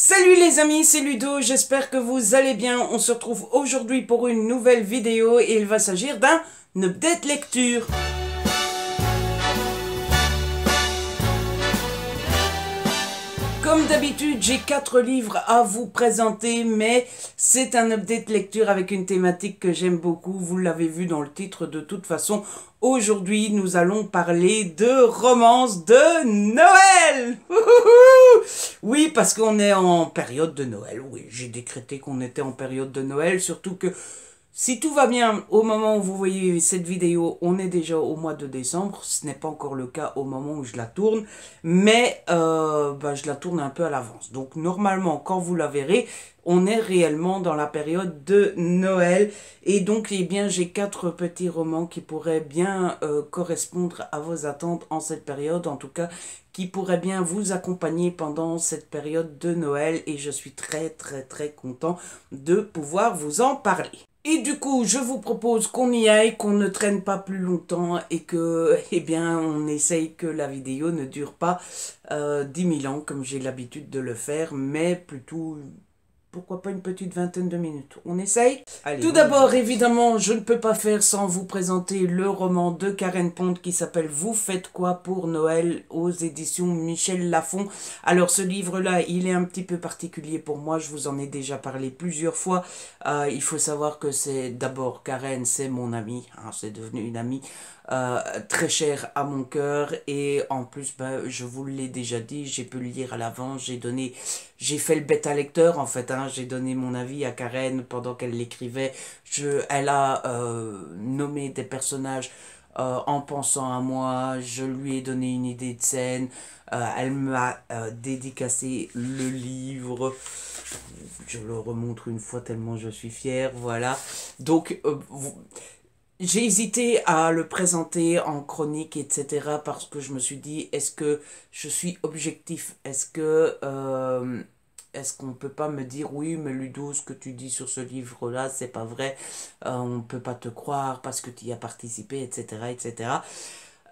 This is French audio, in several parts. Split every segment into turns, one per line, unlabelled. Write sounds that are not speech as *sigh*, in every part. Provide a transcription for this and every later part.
Salut les amis, c'est Ludo, j'espère que vous allez bien. On se retrouve aujourd'hui pour une nouvelle vidéo et il va s'agir d'un update lecture. d'habitude, j'ai quatre livres à vous présenter, mais c'est un update lecture avec une thématique que j'aime beaucoup. Vous l'avez vu dans le titre de toute façon. Aujourd'hui, nous allons parler de romance de Noël Oui, parce qu'on est en période de Noël. Oui, j'ai décrété qu'on était en période de Noël, surtout que si tout va bien au moment où vous voyez cette vidéo, on est déjà au mois de décembre. Ce n'est pas encore le cas au moment où je la tourne, mais euh, bah, je la tourne un peu à l'avance. Donc normalement, quand vous la verrez, on est réellement dans la période de Noël. Et donc, eh bien, j'ai quatre petits romans qui pourraient bien euh, correspondre à vos attentes en cette période, en tout cas, qui pourraient bien vous accompagner pendant cette période de Noël. Et je suis très, très, très content de pouvoir vous en parler. Et du coup, je vous propose qu'on y aille, qu'on ne traîne pas plus longtemps et que, *laughs* eh bien, on essaye que la vidéo ne dure pas euh, dix mille 10 000 ans comme j'ai l'habitude de le faire, mais plutôt pourquoi pas une petite vingtaine de minutes. On essaye Tout d'abord, évidemment, je ne peux pas faire sans vous présenter le roman de Karen Pont qui s'appelle Vous faites quoi pour Noël aux éditions Michel Lafon. Alors ce livre-là, il est un petit peu particulier pour moi, je vous en ai déjà parlé plusieurs fois. Euh, il faut savoir que c'est d'abord Karen, c'est mon amie, hein, c'est devenu une amie. Euh, très cher à mon cœur et en plus ben, je vous l'ai déjà dit j'ai pu le lire à l'avance j'ai donné j'ai fait le bêta lecteur en fait hein. j'ai donné mon avis à Karen pendant qu'elle l'écrivait je elle a euh, nommé des personnages euh, en pensant à moi je lui ai donné une idée de scène elle m'a dédicacé le livre je le remontre une fois tellement je suis fier voilà donc j'ai hésité à le présenter en chronique, etc. parce que je me suis dit, est-ce que je suis objectif Est-ce que... Euh, est-ce qu'on peut pas me dire oui mais Ludo ce que tu dis sur ce livre là c'est pas vrai on euh, on peut pas te croire parce que tu y as participé etc etc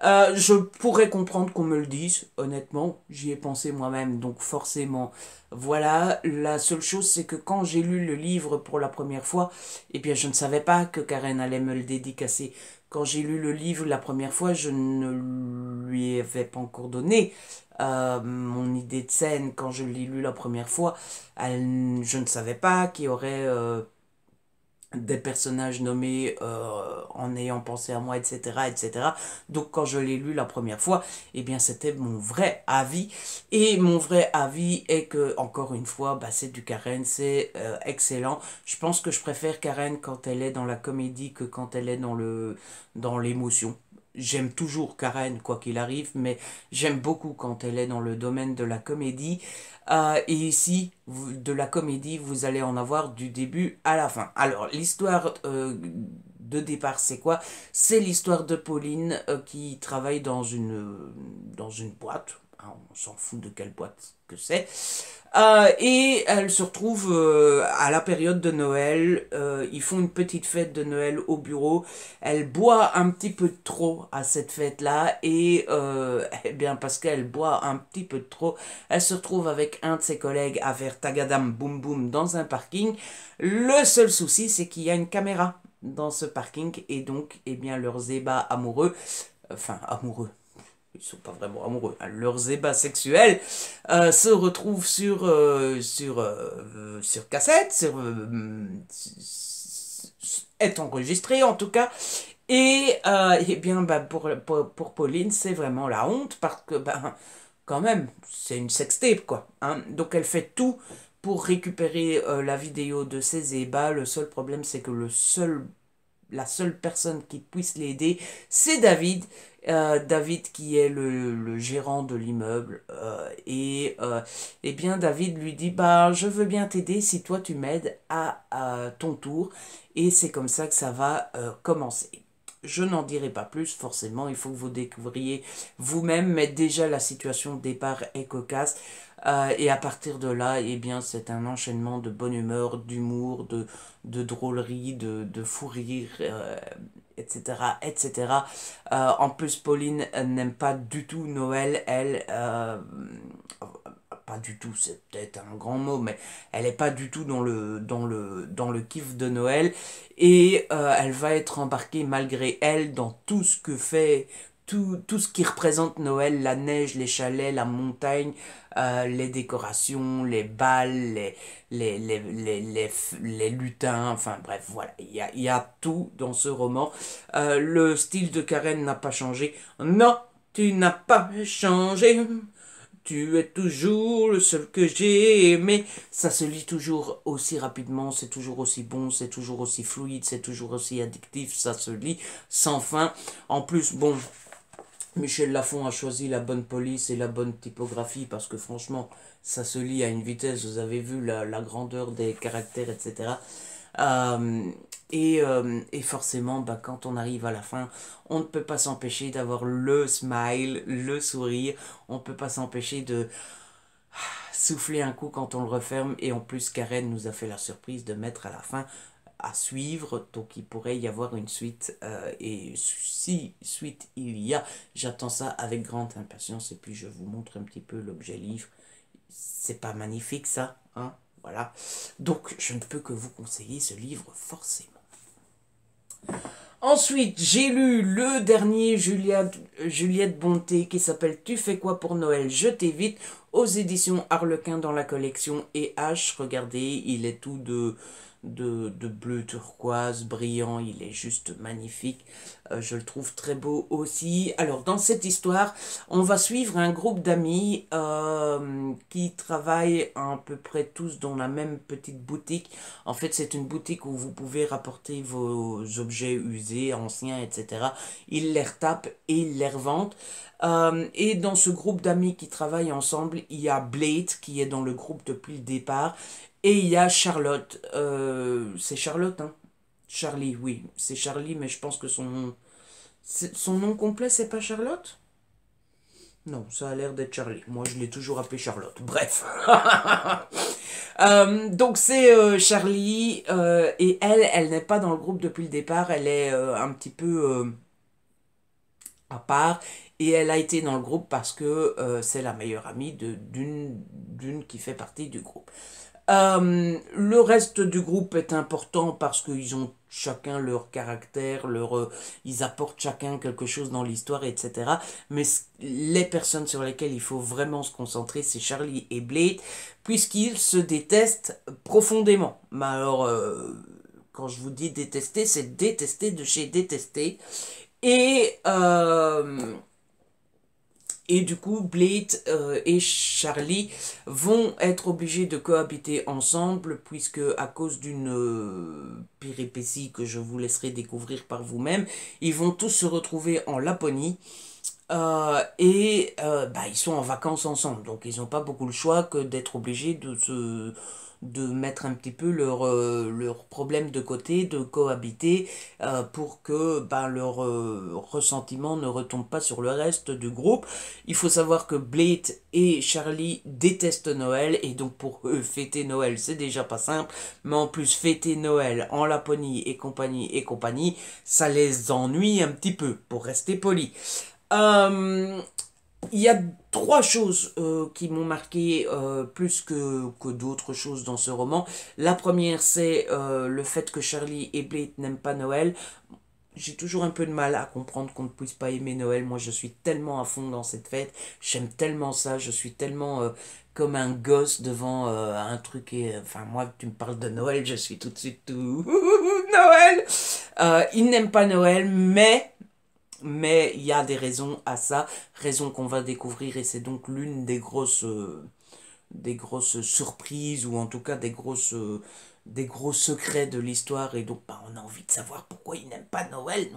euh, je pourrais comprendre qu'on me le dise, honnêtement, j'y ai pensé moi-même, donc forcément. Voilà, la seule chose c'est que quand j'ai lu le livre pour la première fois, eh bien je ne savais pas que Karen allait me le dédicacer. Quand j'ai lu le livre la première fois, je ne lui avais pas encore donné euh, mon idée de scène. Quand je l'ai lu la première fois, je ne savais pas qu'il y aurait... Euh, des personnages nommés euh, en ayant pensé à moi, etc., etc. Donc quand je l'ai lu la première fois, eh bien c'était mon vrai avis. Et mon vrai avis est que, encore une fois, bah, c'est du Karen, c'est euh, excellent. Je pense que je préfère Karen quand elle est dans la comédie que quand elle est dans le dans l'émotion j'aime toujours Karen, quoi qu'il arrive, mais j'aime beaucoup quand elle est dans le domaine de la comédie. Euh, et ici, de la comédie, vous allez en avoir du début à la fin. Alors, l'histoire euh, de départ, c'est quoi C'est l'histoire de Pauline euh, qui travaille dans une, dans une boîte, ah, on s'en fout de quelle boîte que c'est. Euh, et elle se retrouve euh, à la période de Noël. Euh, ils font une petite fête de Noël au bureau. Elle boit un petit peu trop à cette fête-là. Et *laughs* eh bien parce qu'elle boit un petit peu trop, elle se retrouve avec un de ses collègues à faire tagadam boum boum dans un parking. Le seul souci, c'est qu'il y a une caméra dans ce parking. Et donc, eh bien, leurs ébats amoureux, enfin amoureux, ils sont pas vraiment amoureux, leurs ébats sexuels euh, se retrouvent sur, euh, sur, euh, sur cassette, mm, est enregistré en tout cas. Et, et eh bien bah, pour, pour, pour, Pauline, c'est vraiment la honte parce que bah, quand même, c'est une sextape quoi. Hein. donc elle fait tout pour récupérer la vidéo de ses ébats. Le seul problème c'est que le seul, la seule personne qui puisse l'aider, c'est David. Euh, David qui est le, gérant de l'immeuble. Euh, et, et, euh, eh bien David lui dit, bah, je veux bien t'aider si toi tu m'aides à, ton tour. Et c'est comme ça que ça va commencer. Je n'en dirai pas plus, forcément, il faut que vous découvriez vous-même, mais déjà la situation de départ est cocasse. et à partir de là, eh bien, c'est un enchaînement de bonne humeur, d'humour, de, de drôlerie, de, de fou rire etc. etc. Euh, en plus, Pauline n'aime pas du tout Noël, elle... Euh, pas du tout, c'est peut-être un grand mot, mais elle n'est pas du tout dans le, dans le, dans le kiff de Noël. Et euh, elle va être embarquée malgré elle dans tout ce que fait tout, ce qui représente Noël, la neige, les chalets, la montagne, euh, les décorations, les balles, les, les, lutins, enfin bref, voilà, il y a, tout dans ce roman. Euh, le style de Karen n'a pas changé. Non, tu n'as pas changé. Tu es toujours le seul que j'ai aimé. Ça se lit toujours aussi rapidement, c'est toujours aussi bon, c'est toujours aussi fluide, c'est toujours aussi addictif, ça se lit sans fin. En plus, bon, Michel Laffont a choisi la bonne police et la bonne typographie parce que franchement, ça se lit à une vitesse, vous avez vu la, grandeur des caractères, etc. Euh, euh, et, forcément, bah, quand on arrive à la fin, on ne peut pas s'empêcher d'avoir le smile, le sourire, on ne peut pas s'empêcher de souffler un coup quand on le referme et en plus Karen nous a fait la surprise de mettre à la fin à suivre, donc il pourrait y avoir une suite, euh, et si suite il y a, j'attends ça avec grande impatience, et puis je vous montre un petit peu l'objet livre, c'est pas magnifique ça, hein, voilà, donc je ne peux que vous conseiller ce livre forcément. Ensuite, j'ai lu le dernier Juliette, Juliette Bonté qui s'appelle Tu fais quoi pour Noël Je t'évite, aux éditions Harlequin dans la collection EH. Regardez, il est tout de, de, de bleu turquoise, brillant, il est juste magnifique. Euh, je le trouve très beau aussi. Alors, dans cette histoire, on va suivre un groupe d'amis euh, qui travaillent à peu près tous dans la même petite boutique. En fait, c'est une boutique où vous pouvez rapporter vos objets usés, anciens, etc. Ils les retapent et les revendent. Euh, et dans ce groupe d'amis qui travaillent ensemble, il y a Blade qui est dans le groupe depuis le départ, et il y a Charlotte. Euh, c'est Charlotte, hein Charlie, oui, c'est Charlie, mais je pense que son nom. Son nom complet, c'est pas Charlotte Non, ça a l'air d'être Charlie. Moi, je l'ai toujours appelé Charlotte. Bref. *laughs* Euh, donc c'est euh, Charlie et elle, elle n'est pas dans le groupe depuis le départ, elle est un petit peu à part et elle a été dans le groupe parce que euh, c'est la meilleure amie de d'une d'une qui fait partie du groupe. Euh, le reste du groupe est important parce qu'ils ont chacun leur caractère, leur, euh, ils apportent chacun quelque chose dans l'histoire, etc. Mais les personnes sur lesquelles il faut vraiment se concentrer, c'est Charlie et Blade, puisqu'ils se détestent profondément. Mais alors, quand je vous dis détester, c'est détester de chez détester. Et euh, et du coup, Blade euh, et Charlie vont être obligés de cohabiter ensemble, puisque à cause d'une euh, péripétie que je vous laisserai découvrir par vous-même, ils vont tous se retrouver en Laponie. Euh, et bah, ils sont en vacances ensemble, donc ils n'ont pas beaucoup le choix que d'être obligés de se de mettre un petit peu leur euh, leur problème de côté, de cohabiter euh, pour que ben leur euh, ressentiment ne retombe pas sur le reste du groupe. Il faut savoir que Blade et Charlie détestent Noël et donc pour eux fêter Noël c'est déjà pas simple, mais en plus fêter Noël en Laponie et compagnie et compagnie, ça les ennuie un petit peu pour rester poli. Euh, il y a trois choses euh, qui m'ont marqué euh, plus que, que d'autres choses dans ce roman. La première, c'est euh, le fait que Charlie et blake n'aiment pas Noël. J'ai toujours un peu de mal à comprendre qu'on ne puisse pas aimer Noël. Moi, je suis tellement à fond dans cette fête. J'aime tellement ça. Je suis tellement comme un gosse devant un truc. Et, enfin, moi, tu me parles de Noël, je suis tout de suite tout... *laughs* Noël Ils n'aiment pas Noël, mais mais il y a des raisons à ça, raisons qu'on va découvrir et c'est donc l'une des grosses euh, des grosses surprises ou en tout cas des grosses euh, des gros secrets de l'histoire et donc bah, on a envie de savoir pourquoi ils n'aiment pas Noël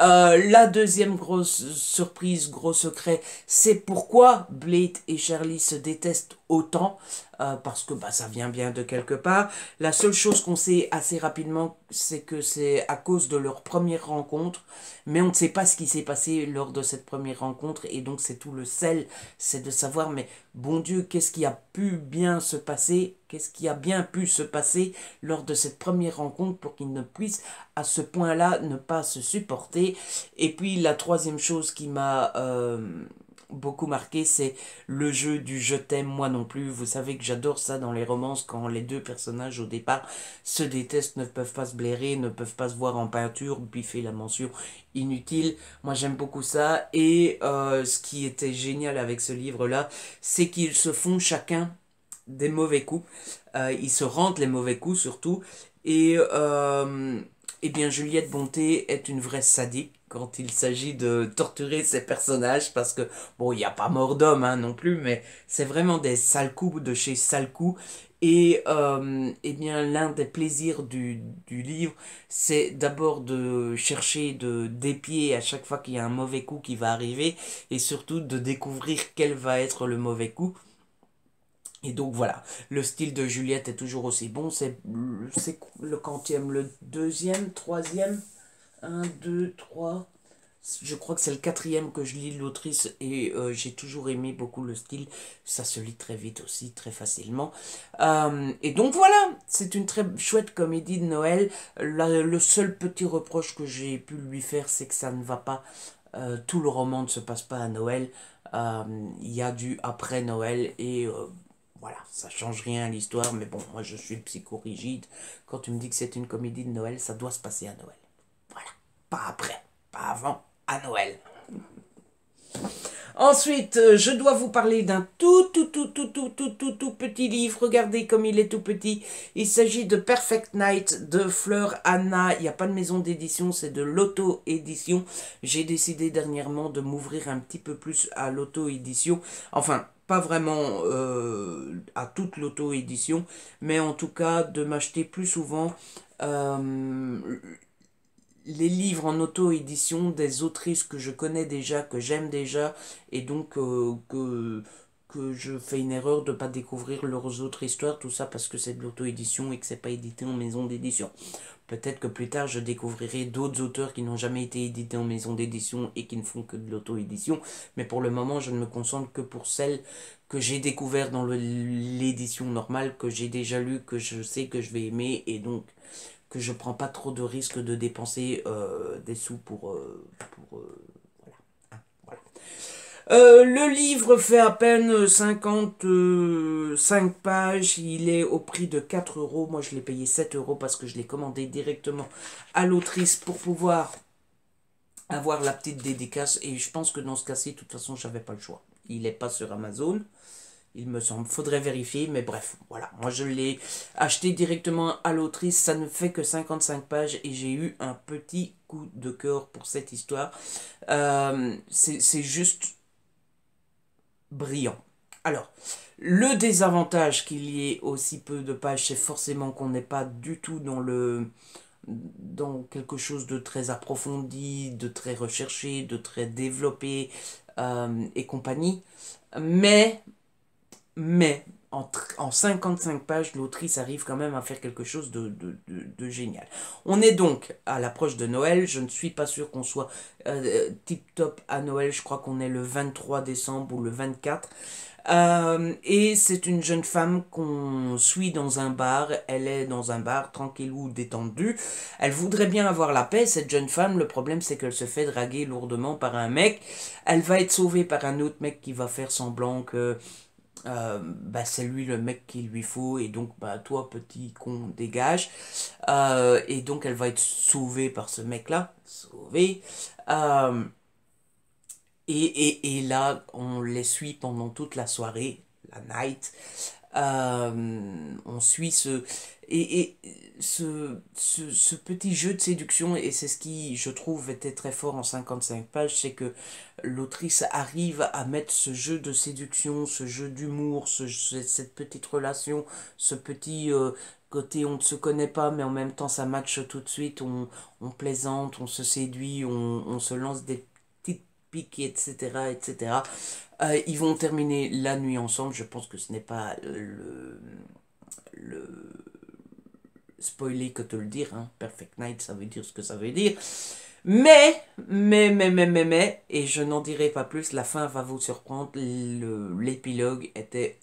euh, la deuxième grosse surprise, gros secret, c'est pourquoi Blade et Charlie se détestent autant. Euh, parce que bah, ça vient bien de quelque part. La seule chose qu'on sait assez rapidement, c'est que c'est à cause de leur première rencontre, mais on ne sait pas ce qui s'est passé lors de cette première rencontre, et donc c'est tout le sel, c'est de savoir, mais bon Dieu, qu'est-ce qui a pu bien se passer Qu'est-ce qui a bien pu se passer lors de cette première rencontre pour qu'ils ne puissent à ce point-là ne pas se supporter Et puis la troisième chose qui m'a... Euh, beaucoup marqué, c'est le jeu du je t'aime moi non plus. Vous savez que j'adore ça dans les romances quand les deux personnages au départ se détestent, ne peuvent pas se blairer, ne peuvent pas se voir en peinture, biffer la mention inutile. Moi j'aime beaucoup ça et euh, ce qui était génial avec ce livre là, c'est qu'ils se font chacun des mauvais coups. Euh, ils se rendent les mauvais coups surtout et euh, eh bien Juliette Bonté est une vraie sadique quand il s'agit de torturer ses personnages parce que bon il n'y a pas mort d'homme hein, non plus mais c'est vraiment des sales coups de chez sales coups et euh, eh bien l'un des plaisirs du, livre c'est d'abord de chercher de dépier à chaque fois qu'il y a un mauvais coup qui va arriver et surtout de découvrir quel va être le mauvais coup et donc voilà, le style de Juliette est toujours aussi bon. C'est le quantième, le deuxième, troisième 1, 2, 3. Je crois que c'est le quatrième que je lis l'autrice et euh, j'ai toujours aimé beaucoup le style. Ça se lit très vite aussi, très facilement. Euh, et donc voilà, c'est une très chouette comédie de Noël. le seul petit reproche que j'ai pu lui faire, c'est que ça ne va pas. Euh, tout le roman ne se passe pas à Noël. Il y a du après Noël et voilà, ça change rien à l'histoire. Mais bon, moi je suis psychorigide. Quand tu me dis que c'est une comédie de Noël, ça doit se passer à Noël après, pas avant, à Noël. Ensuite, euh, je dois vous parler d'un tout, tout, tout, tout, tout, tout, tout, tout petit livre. Regardez comme il est tout petit. Il s'agit de Perfect Night de Fleur Anna. Il n'y a pas de maison d'édition, c'est de l'auto-édition. J'ai décidé dernièrement de m'ouvrir un petit peu plus à l'auto-édition. Enfin, pas vraiment euh, à toute l'auto-édition, mais en tout cas de m'acheter plus souvent euh, les livres en auto-édition des autrices que je connais déjà, que j'aime déjà, et donc euh, que, que je fais une erreur de ne pas découvrir leurs autres histoires, tout ça parce que c'est de l'auto-édition et que c'est pas édité en maison d'édition. Peut-être que plus tard je découvrirai d'autres auteurs qui n'ont jamais été édités en maison d'édition et qui ne font que de l'auto-édition, mais pour le moment je ne me concentre que pour celles que j'ai découvertes dans l'édition normale, que j'ai déjà lu, que je sais que je vais aimer, et donc je prends pas trop de risques de dépenser euh, des sous pour... Euh, pour euh, ah, le livre fait à peine 55 pages, il est au prix de 4 euros, moi je l'ai payé 7 euros parce que je l'ai commandé directement à l'autrice pour pouvoir avoir la petite dédicace et je pense que dans ce cas-ci, de toute façon, j'avais pas le choix. Il est pas sur Amazon il me semble. Faudrait vérifier, mais bref, voilà. Moi, je l'ai acheté directement à l'autrice. Ça ne fait que 55 pages et j'ai eu un petit coup de cœur pour cette histoire. Euh, c'est juste brillant. Alors, le désavantage qu'il y ait aussi peu de pages, c'est forcément qu'on n'est pas du tout dans le dans quelque chose de très approfondi, de très recherché, de très développé euh, et compagnie. Mais mais en, en 55 pages, l'autrice arrive quand même à faire quelque chose de, génial. On est donc à l'approche de Noël. Je ne suis pas sûr qu'on soit euh, euh, tip-top à Noël. Je crois qu'on est le 23 décembre ou le 24. Euh, et c'est une jeune femme qu'on suit dans un bar. Elle est dans un bar tranquille ou détendue. Elle voudrait bien avoir la paix, cette jeune femme. Le problème, c'est qu'elle se fait draguer lourdement par un mec. Elle va être sauvée par un autre mec qui va faire semblant que euh, bah, c'est lui le mec qu'il lui faut et donc bah, toi petit con dégage euh, et donc elle va être sauvée par ce mec là sauvée euh, et, et, et, là on les suit pendant toute la soirée night. Euh, on suit ce et, ce, ce, petit jeu de séduction et c'est ce qui je trouve était très fort en 55 pages c'est que l'autrice arrive à mettre ce jeu de séduction ce jeu d'humour ce, cette petite relation ce petit euh, côté on ne se connaît pas mais en même temps ça matche tout de suite on, on plaisante on se séduit on, on se lance des etc. etc. Euh, ils vont terminer la nuit ensemble. Je pense que ce n'est pas euh, le, le spoiler que te le dire. Hein. Perfect Night, ça veut dire ce que ça veut dire. Mais, mais, mais, mais, mais, mais, et je n'en dirai pas plus, la fin va vous surprendre. L'épilogue était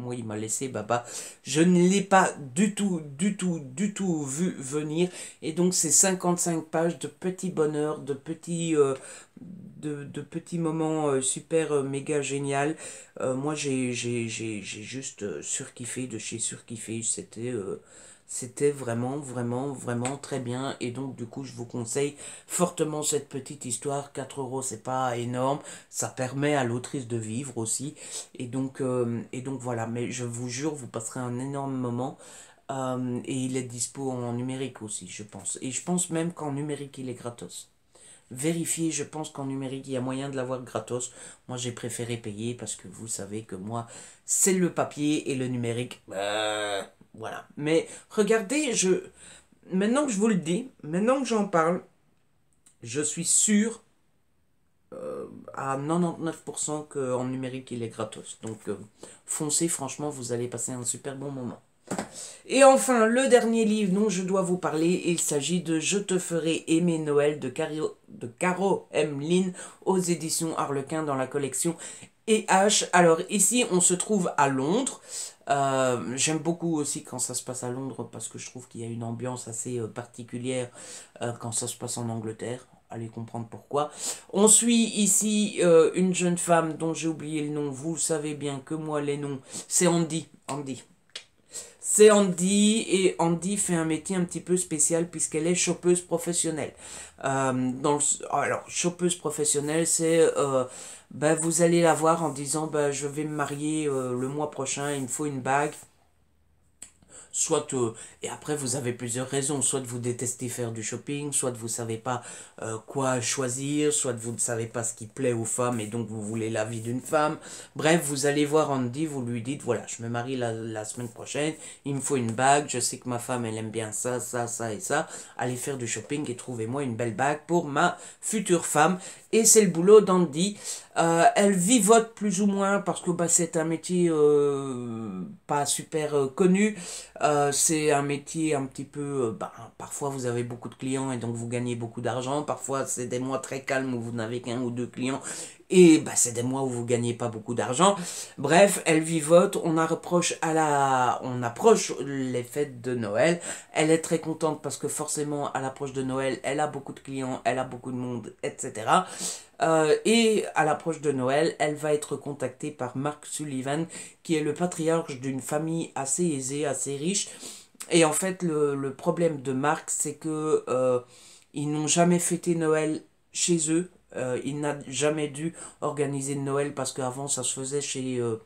moi, il m'a laissé Baba. Je ne l'ai pas du tout, du tout, du tout vu venir. Et donc, c'est 55 pages de petits bonheurs, de petits, euh, de, de, petits moments euh, super euh, méga génial. moi, j'ai juste surkiffé de chez surkiffé. C'était c'était vraiment, vraiment, vraiment très bien. Et donc, du coup, je vous conseille fortement cette petite histoire. 4 euros, c'est pas énorme. Ça permet à l'autrice de vivre aussi. Et donc, euh, et donc, voilà. Mais je vous jure, vous passerez un énorme moment. Euh, et il est dispo en numérique aussi, je pense. Et je pense même qu'en numérique, il est gratos. Vérifiez, je pense qu'en numérique, il y a moyen de l'avoir gratos. Moi, j'ai préféré payer parce que vous savez que moi, c'est le papier et le numérique. Euh, voilà. Mais regardez, je... Maintenant que je vous le dis, maintenant que j'en parle, je suis sûr euh, à 99% qu'en numérique il est gratos. Donc euh, foncez, franchement, vous allez passer un super bon moment. Et enfin, le dernier livre dont je dois vous parler, il s'agit de Je te ferai aimer Noël de, de Caro M. Lynn aux éditions Harlequin dans la collection EH. Alors ici, on se trouve à Londres. Euh, j'aime beaucoup aussi quand ça se passe à Londres parce que je trouve qu'il y a une ambiance assez euh, particulière euh, quand ça se passe en Angleterre. Allez comprendre pourquoi. On suit ici une jeune femme dont j'ai oublié le nom. Vous savez bien que moi les noms. C'est Andy. Andy. C'est Andy et Andy fait un métier un petit peu spécial puisqu'elle est chopeuse professionnelle. Euh, dans alors chopeuse professionnelle, c'est euh, ben, vous allez la voir en disant ben, je vais me marier euh, le mois prochain, il me faut une bague soit euh, et après vous avez plusieurs raisons, soit vous détestez faire du shopping, soit vous savez pas euh, quoi choisir, soit vous ne savez pas ce qui plaît aux femmes et donc vous voulez la vie d'une femme. Bref, vous allez voir Andy, vous lui dites voilà, je me marie la, semaine prochaine, il me faut une bague, je sais que ma femme elle aime bien ça, ça, ça et ça. Allez faire du shopping et trouvez-moi une belle bague pour ma future femme. Et c'est le boulot d'Andy. Euh, elle vivote plus ou moins parce que bah, c'est un métier pas super connu. Euh, c'est un métier un petit peu... Euh, ben, parfois, vous avez beaucoup de clients et donc vous gagnez beaucoup d'argent. Parfois, c'est des mois très calmes où vous n'avez qu'un ou deux clients et bah, c'est des mois où vous gagnez pas beaucoup d'argent. Bref, elle vivote, on, approche à la... on approche les fêtes de Noël, elle est très contente parce que forcément à l'approche de Noël, elle a beaucoup de clients, elle a beaucoup de monde, etc. Euh, et à l'approche de Noël, elle va être contactée par Mark Sullivan, qui est le patriarche d'une famille assez aisée, assez riche. Et en fait, le, le problème de Mark, c'est que euh, ils n'ont jamais fêté Noël chez eux, euh, il n'a jamais dû organiser de Noël parce qu'avant ça se faisait chez, euh,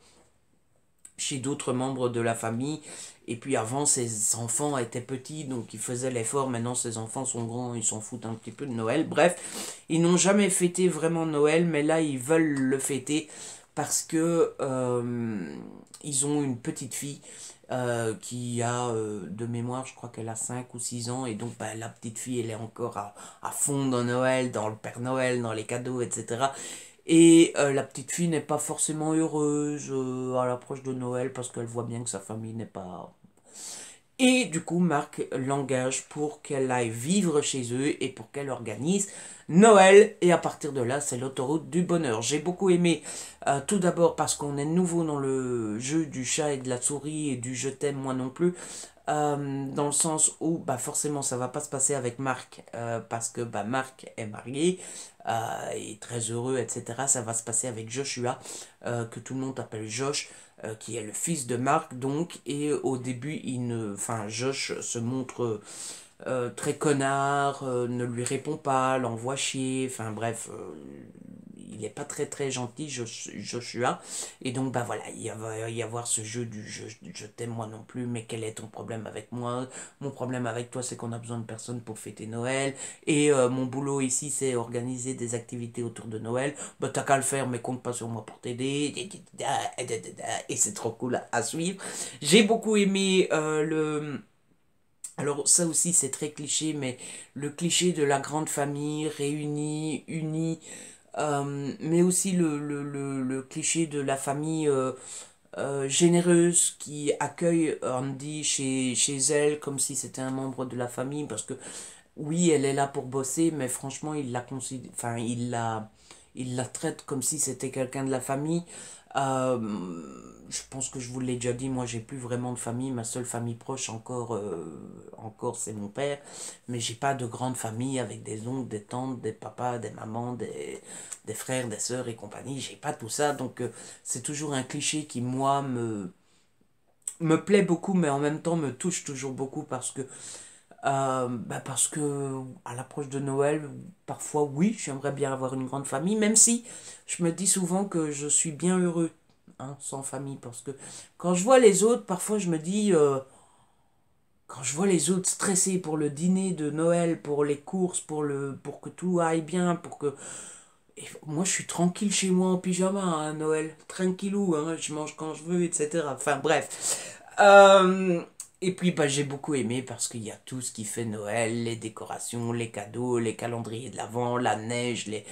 chez d'autres membres de la famille. Et puis avant ses enfants étaient petits donc ils faisait l'effort. Maintenant ses enfants sont grands, ils s'en foutent un petit peu de Noël. Bref, ils n'ont jamais fêté vraiment Noël mais là ils veulent le fêter parce que euh, ils ont une petite fille euh, qui a euh, de mémoire, je crois qu'elle a 5 ou 6 ans, et donc bah, la petite fille, elle est encore à, fond dans Noël, dans le Père Noël, dans les cadeaux, etc. Et euh, la petite fille n'est pas forcément heureuse à l'approche de Noël parce qu'elle voit bien que sa famille n'est pas et du coup, Marc l'engage pour qu'elle aille vivre chez eux et pour qu'elle organise Noël. Et à partir de là, c'est l'autoroute du bonheur. J'ai beaucoup aimé, euh, tout d'abord parce qu'on est nouveau dans le jeu du chat et de la souris et du je t'aime moi non plus. Euh, dans le sens où bah forcément ça va pas se passer avec Marc euh, parce que bah Marc est marié euh, est très heureux etc ça va se passer avec Joshua que tout le monde appelle Josh euh, qui est le fils de Marc donc, et au début, il ne... enfin, Josh se montre euh, très connard, euh, ne lui répond pas, l'envoie chier, enfin bref, pas très très gentil, Joshua. Et donc, bah voilà, il va y avoir ce jeu du je, t'aime moi non plus, mais quel est ton problème avec moi Mon problème avec toi, c'est qu'on a besoin de personne pour fêter Noël. Et euh, mon boulot ici, c'est organiser des activités autour de Noël. Bah t'as qu'à le faire, mais compte pas sur moi pour t'aider. Et c'est trop cool à, suivre. J'ai beaucoup aimé euh, le... Alors ça aussi c'est très cliché, mais le cliché de la grande famille réunie, unie, euh, mais aussi le, le, cliché de la famille euh, euh, généreuse qui accueille Andy chez, chez elle comme si c'était un membre de la famille parce que oui, elle est là pour bosser, mais franchement, il la considère, enfin, il la, il la traite comme si c'était quelqu'un de la famille. Euh, je pense que je vous l'ai déjà dit, moi j'ai plus vraiment de famille, ma seule famille proche encore, euh, encore c'est mon père, mais j'ai pas de grande famille avec des oncles, des tantes, des papas, des mamans, des, frères, des sœurs et compagnie, j'ai pas tout ça, donc euh, c'est toujours un cliché qui moi me, me plaît beaucoup, mais en même temps me touche toujours beaucoup parce que euh, bah, parce que à l'approche de Noël, parfois oui, j'aimerais bien avoir une grande famille, même si je me dis souvent que je suis bien heureux hein, sans famille, parce que quand je vois les autres, parfois je me dis, euh, quand je vois les autres stressés pour le dîner de Noël, pour les courses, pour, le, pour que tout aille bien, pour que... moi je suis tranquille chez moi en pyjama à hein, Noël, tranquillou, hein, je mange quand je veux, etc. Enfin bref. Euh, et puis bah, j'ai beaucoup aimé parce qu'il y a tout ce qui fait Noël, les décorations, les cadeaux, les calendriers de l'Avent, la neige, les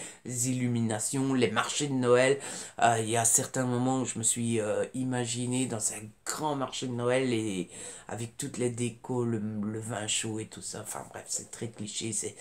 illuminations, les marchés de Noël. Euh, il y a certains moments où je me suis euh, imaginé dans un grand marché de Noël avec toutes les décos, le, le vin chaud et tout ça. Enfin bref, c'est très cliché, c'est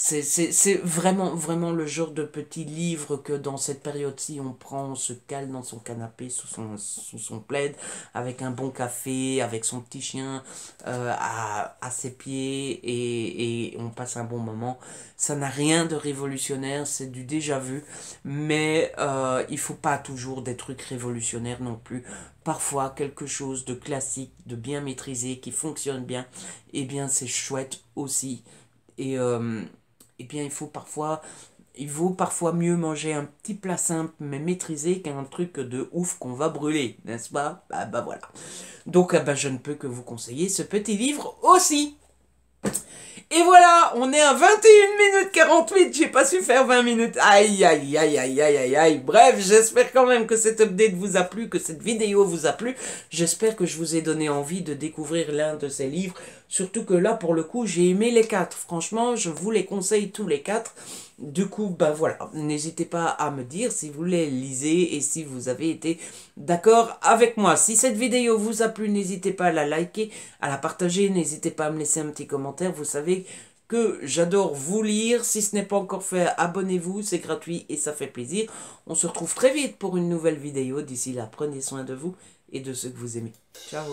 c'est vraiment, vraiment le genre de petit livre que dans cette période-ci, on prend, on se cale dans son canapé, sous son, sous son plaid, avec un bon café, avec son petit chien euh, à, à, ses pieds, et, et, on passe un bon moment. Ça n'a rien de révolutionnaire, c'est du déjà vu, mais euh, il faut pas toujours des trucs révolutionnaires non plus. Parfois, quelque chose de classique, de bien maîtrisé, qui fonctionne bien, et eh bien c'est chouette aussi. Et... Euh, eh bien il faut parfois il vaut parfois mieux manger un petit plat simple mais maîtrisé qu'un truc de ouf qu'on va brûler, n'est-ce pas Bah bah voilà. Donc ah bah, je ne peux que vous conseiller ce petit livre aussi. Et voilà, on est à 21 minutes 48, j'ai pas su faire 20 minutes. Aïe, aïe, aïe, aïe, aïe, aïe, aïe. Bref, j'espère quand même que cette update vous a plu, que cette vidéo vous a plu. J'espère que je vous ai donné envie de découvrir l'un de ces livres Surtout que là, pour le coup, j'ai aimé les quatre. Franchement, je vous les conseille tous les quatre. Du coup, ben voilà, n'hésitez pas à me dire si vous les lisez et si vous avez été d'accord avec moi. Si cette vidéo vous a plu, n'hésitez pas à la liker, à la partager, n'hésitez pas à me laisser un petit commentaire. Vous savez que j'adore vous lire. Si ce n'est pas encore fait, abonnez-vous, c'est gratuit et ça fait plaisir. On se retrouve très vite pour une nouvelle vidéo. D'ici là, prenez soin de vous et de ceux que vous aimez. Ciao